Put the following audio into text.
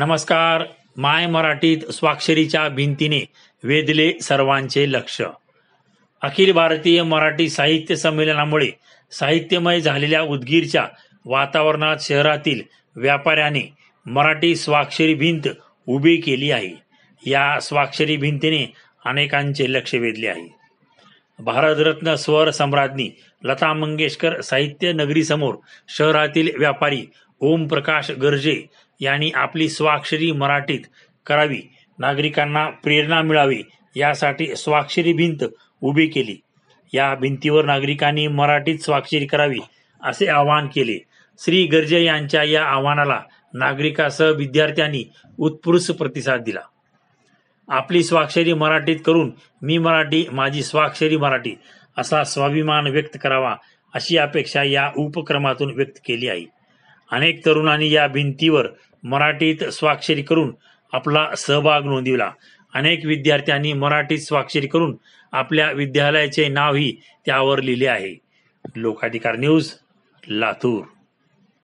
नमस्कार माय मराठीत स्वाक्षरीच्या भिंतीने वेधले सर्वांचे लक्ष अखिल भारतीय मराठी साहित्य संमेलनामुळे साहित्यमय झालेल्या उदगीरच्या वातावरणात शहरातील व्यापाऱ्याने मराठी स्वाक्षरी भिंत उभी केली आहे या स्वाक्षरी भिंतीने अनेकांचे लक्ष वेधले आहे भारतरत्न स्वर सम्राज्ञी लता मंगेशकर साहित्य नगरीसमोर शहरातील व्यापारी ओम प्रकाश गर्जे यांनी आपली स्वाक्षरी मराठीत करावी नागरिकांना प्रेरणा मिळावी यासाठी स्वाक्षरी भिंत उभी केली या भिंतीवर नागरिकांनी मराठीत स्वाक्षरी करावी असे आवाहन केले श्री गर्जे यांच्या या आव्हानाला नागरिकासह विद्यार्थ्यांनी उत्कृष्ट प्रतिसाद दिला आपली स्वाक्षरी मराठीत करून मी मराठी माझी स्वाक्षरी मराठी असा स्वाभिमान व्यक्त करावा अशी अपेक्षा या उपक्रमातून व्यक्त केली आहे अनेक तरुणांनी या भिंतीवर मराठीत स्वाक्षरी करून आपला सहभाग नोंदविला अनेक विद्यार्थ्यांनी मराठीत स्वाक्षरी करून आपल्या विद्यालयाचे नावही त्यावर लिहिले आहे लोकाधिकार न्यूज लातूर